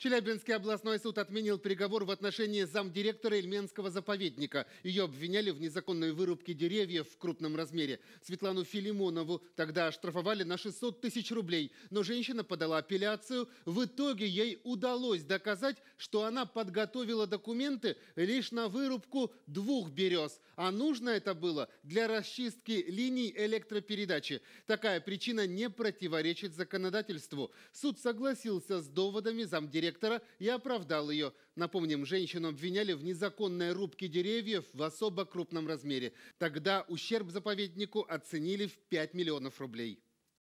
Челябинский областной суд отменил приговор в отношении замдиректора Ильменского заповедника. Ее обвиняли в незаконной вырубке деревьев в крупном размере. Светлану Филимонову тогда оштрафовали на 600 тысяч рублей. Но женщина подала апелляцию. В итоге ей удалось доказать, что она подготовила документы лишь на вырубку двух берез. А нужно это было для расчистки линий электропередачи. Такая причина не противоречит законодательству. Суд согласился с доводами замдиректора директора и оправдал ее. Напомним, женщину обвиняли в незаконной рубке деревьев в особо крупном размере. Тогда ущерб заповеднику оценили в 5 миллионов рублей.